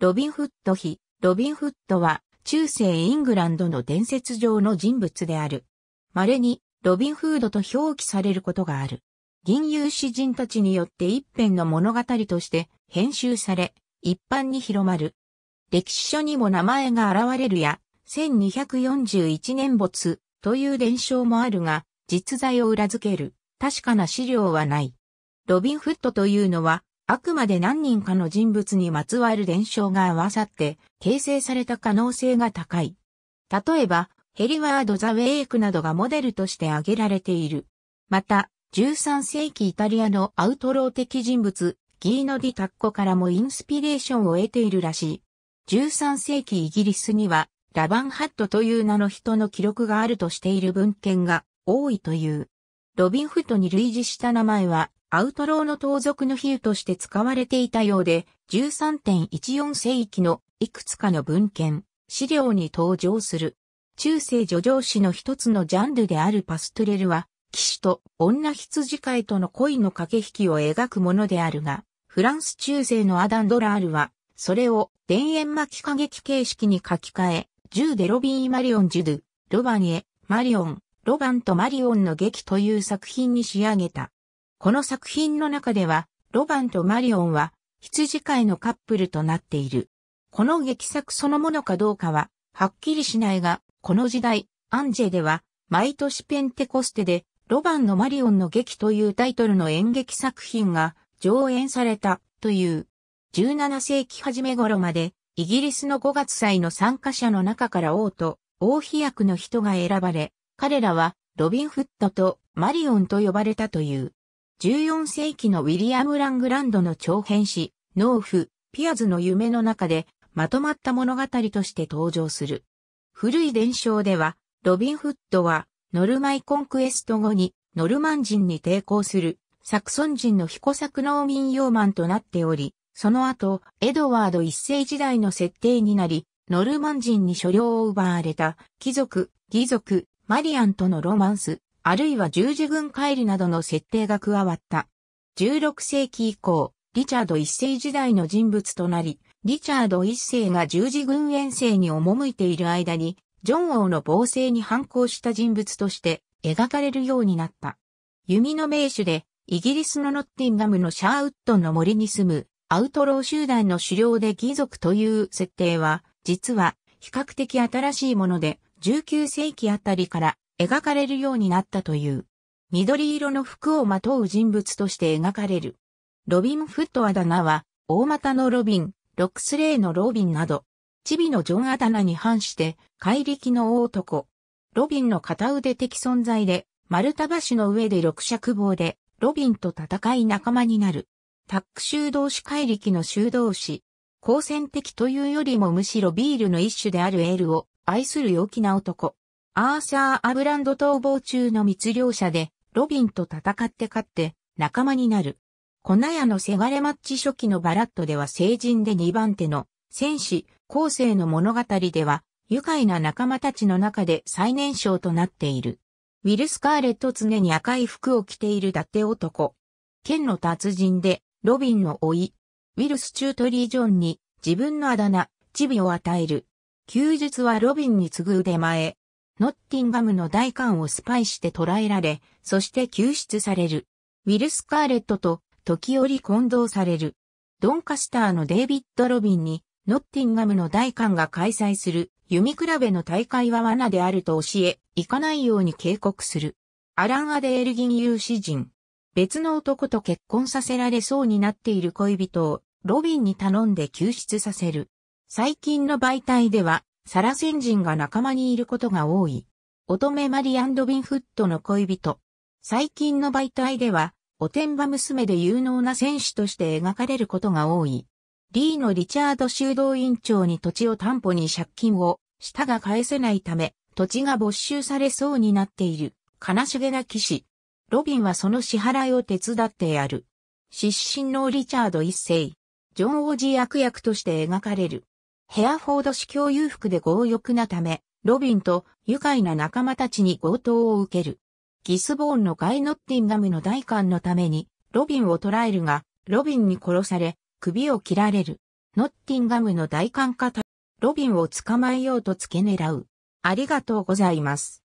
ロビン・フッド妃、ロビン・フッドは、中世イングランドの伝説上の人物である。稀に、ロビン・フードと表記されることがある。銀融詩人たちによって一編の物語として編集され、一般に広まる。歴史書にも名前が現れるや、1241年没という伝承もあるが、実在を裏付ける確かな資料はない。ロビン・フットというのは、あくまで何人かの人物にまつわる伝承が合わさって形成された可能性が高い。例えば、ヘリワード・ザ・ウェイクなどがモデルとして挙げられている。また、13世紀イタリアのアウトロー的人物、ギーノ・ディ・タッコからもインスピレーションを得ているらしい。13世紀イギリスには、ラバンハットという名の人の記録があるとしている文献が多いという。ロビンフットに類似した名前はアウトローの盗賊の比喩として使われていたようで、13.14世紀のいくつかの文献、資料に登場する。中世叙情詩の一つのジャンルであるパストレルは、騎士と女羊飼いとの恋の駆け引きを描くものであるが、フランス中世のアダン・ドラールは、それを田園巻き過激形式に書き換え、銃でロビン・マリオン・ジュドゥ、ロバニエ、マリオン、ロバンとマリオンの劇という作品に仕上げた。この作品の中では、ロバンとマリオンは羊飼いのカップルとなっている。この劇作そのものかどうかは、はっきりしないが、この時代、アンジェでは、毎年ペンテコステで、ロバンのマリオンの劇というタイトルの演劇作品が上演されたという。17世紀初め頃まで、イギリスの5月祭の参加者の中から王と王妃役の人が選ばれ、彼らはロビンフッドとマリオンと呼ばれたという。14世紀のウィリアム・ラングランドの長編誌、農夫、ピアズの夢の中で、まとまった物語として登場する。古い伝承では、ロビン・フッドは、ノルマイ・コンクエスト後に、ノルマン人に抵抗する、サクソン人の非古作農民用マンとなっており、その後、エドワード一世時代の設定になり、ノルマン人に所領を奪われた、貴族、義族、マリアンとのロマンス、あるいは十字軍帰りなどの設定が加わった。16世紀以降、リチャード一世時代の人物となり、リチャード一世が十字軍遠征に赴いている間に、ジョン王の暴政に反抗した人物として描かれるようになった。弓の名手で、イギリスのノッティンガムのシャーウッドの森に住むアウトロー集団の狩猟で義族という設定は、実は比較的新しいもので、19世紀あたりから描かれるようになったという。緑色の服をまとう人物として描かれる。ロビン・フット・アダナは、大股のロビン、ロックスレイのロビンなど、チビのジョン・アダナに反して、怪力の大男。ロビンの片腕的存在で、丸太橋の上で六尺棒で、ロビンと戦い仲間になる。タック修道士怪力の修道士。好戦的というよりもむしろビールの一種であるエールを愛する陽気な男。アーサー・アブランド逃亡中の密漁者で、ロビンと戦って勝って仲間になる。粉屋のせがれマッチ初期のバラットでは成人で2番手の戦士、後世の物語では愉快な仲間たちの中で最年少となっている。ウィル・スカーレット常に赤い服を着ている伊達男。剣の達人で、ロビンの老い。ウィルス・チュートリー・ジョンに自分のあだ名、チビを与える。休日はロビンに次ぐ腕前。ノッティンガムの大官をスパイして捕らえられ、そして救出される。ウィル・スカーレットと時折混同される。ドンカスターのデイビッド・ロビンに、ノッティンガムの大官が開催する弓比べの大会は罠であると教え、行かないように警告する。アラン・アデールギン有詩人。別の男と結婚させられそうになっている恋人をロビンに頼んで救出させる。最近の媒体ではサラセン人が仲間にいることが多い。乙女マリアンド・ビンフットの恋人。最近の媒体では、おてんば娘で有能な戦士として描かれることが多い。リーのリチャード修道院長に土地を担保に借金を、したが返せないため、土地が没収されそうになっている、悲しげな騎士。ロビンはその支払いを手伝ってやる。失神のリチャード一世。ジョン・オージー悪役として描かれる。ヘアフォード市教裕福で強欲なため、ロビンと愉快な仲間たちに強盗を受ける。ギスボーンのガイ・ノッティンガムの代官のために、ロビンを捕らえるが、ロビンに殺され、首を切られる。ノッティンガムの代官かロビンを捕まえようと付け狙う。ありがとうございます。